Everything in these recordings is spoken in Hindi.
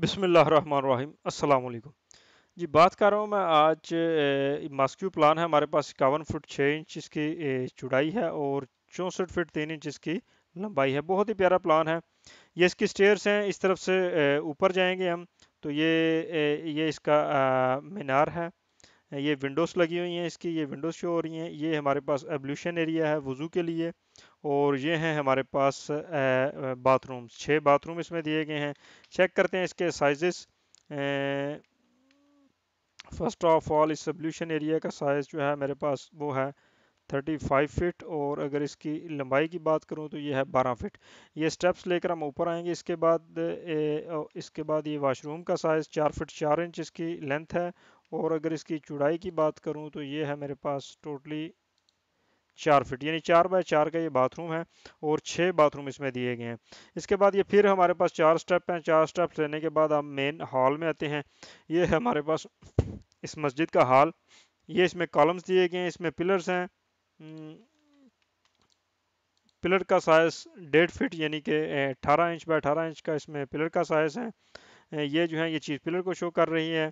बिसमीम अल्लाम जी बात कर रहा हूँ मैं आज मास्क्यू प्लान है हमारे पास इक्यावन फुट छः इंच इसकी चुड़ाई है और चौंसठ फिट तीन इंच इसकी लंबाई है बहुत ही प्यारा प्लान है ये इसकी स्टेयर्स हैं इस तरफ से ऊपर जाएंगे हम तो ये ये इसका मीनार है ये विंडोज़ लगी हुई हैं इसकी ये विंडोज़ शो हो रही हैं ये हमारे पास एबल्यूशन एरिया है वज़ू के लिए और ये हैं हमारे पास बाथरूम छः बाथरूम इसमें दिए गए हैं चेक करते हैं इसके साइजेस फर्स्ट ऑफ ऑल इस एबल्यूशन एरिया का साइज़ जो है मेरे पास वो है 35 फिट और अगर इसकी लंबाई की बात करूं तो ये है 12 फिट ये स्टेप्स लेकर हम ऊपर आएंगे इसके बाद ए, इसके बाद ये वाशरूम का साइज़ 4 फिट 4 इंच इसकी लेंथ है और अगर इसकी चौड़ाई की बात करूं तो ये है मेरे पास टोटली चार फिट यानी चार बाय चार का ये बाथरूम है और छः बाथरूम इसमें दिए गए हैं इसके बाद ये फिर हमारे पास चार स्टेप हैं चार स्टेप लेने के बाद हम मेन हॉल में आते हैं ये है हमारे पास इस मस्जिद का हॉल ये इसमें कॉलम्स दिए गए हैं इसमें पिलर्स हैं हम्म, पिलर का साइज़ डेढ़ फिट यानी कि अठारह इंच बाय अठारह इंच का इसमें पिलर का साइज़ है ये जो है ये चीज़ पिलर को शो कर रही है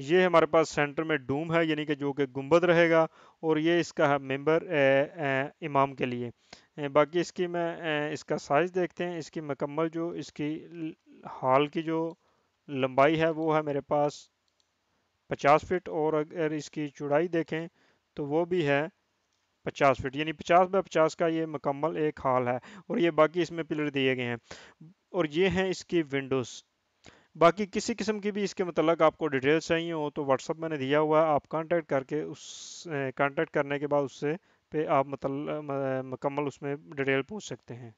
ये हमारे पास सेंटर में डूम है यानी कि जो कि गुंबद रहेगा और ये इसका है मेंबर ए, ए, इमाम के लिए बाकी इसकी मैं इसका साइज़ देखते हैं इसकी मकम्मल जो इसकी हॉल की जो लंबाई है वो है मेरे पास 50 फिट और अगर इसकी चौड़ाई देखें तो वो भी है 50 फिट यानी 50 बाय 50 का ये मकम्मल एक हॉल है और ये बाकी इसमें पिलर दिए गए हैं और ये हैं इसकी विंडोज़ बाकी किसी किस्म की भी इसके मतलब आपको डिटेल्स चाहिए हो तो व्हाट्सअप मैंने दिया हुआ है आप कांटेक्ट करके उस कांटेक्ट करने के बाद उससे पे आप मतलब मकम्मल उसमें डिटेल पूछ सकते हैं